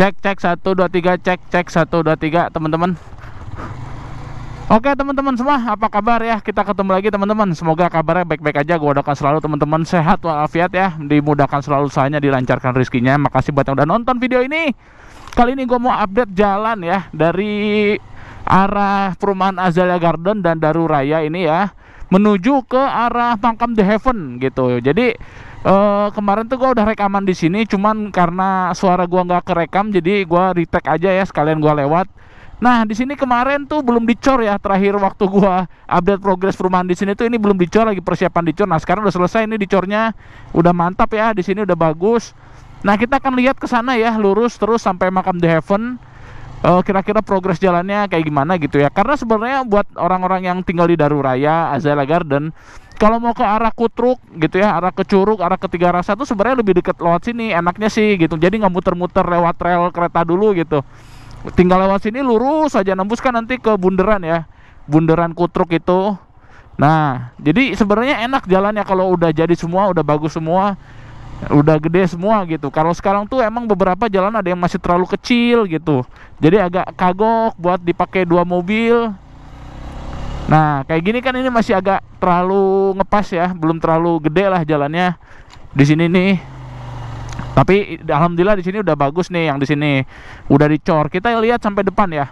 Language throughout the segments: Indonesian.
cek cek 1 2 3 cek cek 1 2 3 teman-teman Oke teman-teman semua apa kabar ya kita ketemu lagi teman-teman semoga kabarnya baik-baik aja gua doakan selalu teman-teman sehat walafiat ya dimudahkan selalu usahanya dilancarkan rezekinya makasih buat yang udah nonton video ini kali ini gua mau update jalan ya dari arah perumahan Azalea Garden dan Daru Raya ini ya menuju ke arah Pangkam The Heaven gitu jadi Uh, kemarin tuh gue udah rekaman di sini, cuman karena suara gue nggak kerekam, jadi gue retake aja ya sekalian gue lewat. Nah di sini kemarin tuh belum dicor ya terakhir waktu gue update progres perumahan di sini tuh ini belum dicor lagi persiapan dicor. Nah sekarang udah selesai ini dicornya, udah mantap ya di sini udah bagus. Nah kita akan lihat ke sana ya lurus terus sampai makam the heaven eh, kira-kira progres jalannya kayak gimana gitu ya karena sebenarnya buat orang-orang yang tinggal di Daruraya, Azalea Garden kalau mau ke arah Kutruk gitu ya, arah ke Curug, arah ke Tiga Rasa tuh sebenarnya lebih deket lewat sini, enaknya sih gitu. Jadi nggak muter-muter lewat rel kereta dulu gitu. Tinggal lewat sini lurus aja nembus kan nanti ke bundaran ya. Bundaran Kutruk itu. Nah, jadi sebenarnya enak jalannya kalau udah jadi semua, udah bagus semua, udah gede semua gitu. Kalau sekarang tuh emang beberapa jalan ada yang masih terlalu kecil gitu. Jadi agak kagok buat dipakai dua mobil Nah, kayak gini kan ini masih agak terlalu ngepas ya, belum terlalu gede lah jalannya di sini nih. Tapi alhamdulillah di sini udah bagus nih yang di sini. Udah dicor. Kita lihat sampai depan ya.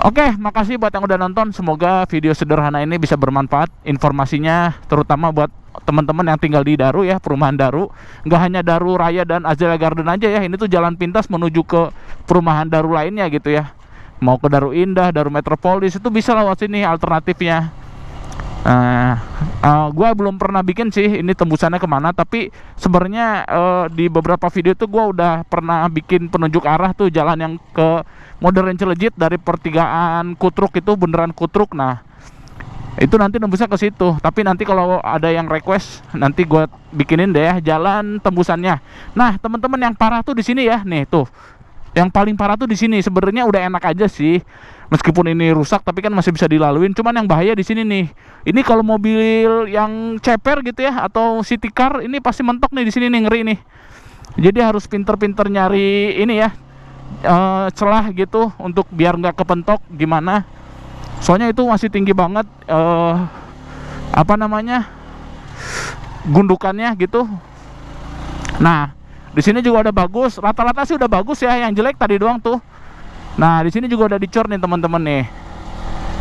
Oke, makasih buat yang udah nonton. Semoga video sederhana ini bisa bermanfaat informasinya terutama buat teman-teman yang tinggal di Daru ya, perumahan Daru. Gak hanya Daru Raya dan Azalea Garden aja ya, ini tuh jalan pintas menuju ke perumahan Daru lainnya gitu ya mau ke Daru Indah, Daru Metropolis itu bisa lewat sini alternatifnya. Nah, eh, uh, eh, gue belum pernah bikin sih ini tembusannya kemana tapi sebenarnya uh, di beberapa video itu gue udah pernah bikin penunjuk arah tuh jalan yang ke modern celejit dari pertigaan kutruk itu beneran kutruk nah itu nanti nembusnya ke situ tapi nanti kalau ada yang request nanti gue bikinin deh jalan tembusannya nah teman-teman yang parah tuh di sini ya nih tuh yang paling parah tuh di sini sebenarnya udah enak aja sih meskipun ini rusak tapi kan masih bisa dilaluin cuman yang bahaya di sini nih ini kalau mobil yang ceper gitu ya atau city car ini pasti mentok nih di sini nih ngeri nih jadi harus pinter-pinter nyari ini ya e, celah gitu untuk biar nggak kepentok gimana soalnya itu masih tinggi banget e, apa namanya gundukannya gitu nah di sini juga udah bagus, rata-rata sih udah bagus ya, yang jelek tadi doang tuh. Nah, di sini juga udah dicor nih teman-teman nih.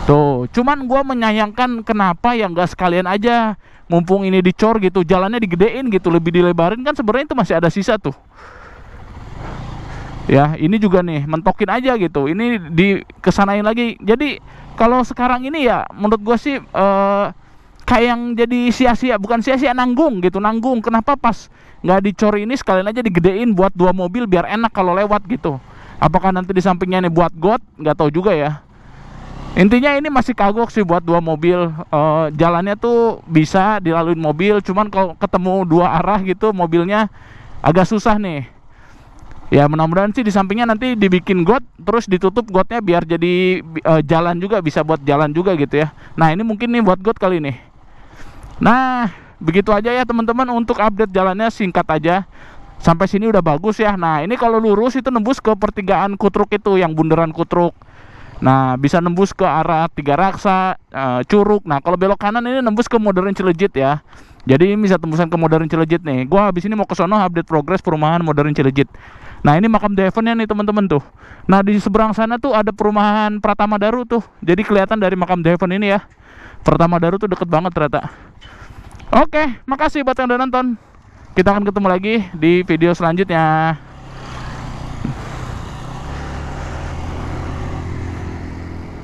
Tuh, cuman gue menyayangkan kenapa yang enggak sekalian aja mumpung ini dicor gitu, jalannya digedein gitu, lebih dilebarin kan sebenarnya itu masih ada sisa tuh. Ya, ini juga nih mentokin aja gitu. Ini di kesanain lagi. Jadi kalau sekarang ini ya menurut gue sih eh kayak yang jadi sia-sia bukan sia-sia nanggung gitu nanggung kenapa pas nggak dicor ini sekalian aja digedein buat dua mobil biar enak kalau lewat gitu apakah nanti di sampingnya ini buat got nggak tahu juga ya intinya ini masih kagok sih buat dua mobil e, jalannya tuh bisa dilalui mobil cuman kalau ketemu dua arah gitu mobilnya agak susah nih ya mudah-mudahan sih di sampingnya nanti dibikin got terus ditutup gotnya biar jadi e, jalan juga bisa buat jalan juga gitu ya nah ini mungkin nih buat got kali ini. Nah, begitu aja ya teman-teman untuk update jalannya singkat aja. Sampai sini udah bagus ya. Nah, ini kalau lurus itu nembus ke pertigaan Kutruk itu yang bundaran Kutruk. Nah, bisa nembus ke arah Tiga Raksa, e, Curug. Nah, kalau belok kanan ini nembus ke Modern Cilejit ya. Jadi ini bisa tembusan ke Modern Cilejit nih. Gua habis ini mau ke sono update progres perumahan Modern Cilejit. Nah, ini makam Devonnya nih teman-teman tuh. Nah, di seberang sana tuh ada perumahan Pratama Daru tuh. Jadi kelihatan dari makam Devon ini ya. Pertama Daru tuh deket banget ternyata. Oke, makasih buat yang udah nonton. Kita akan ketemu lagi di video selanjutnya.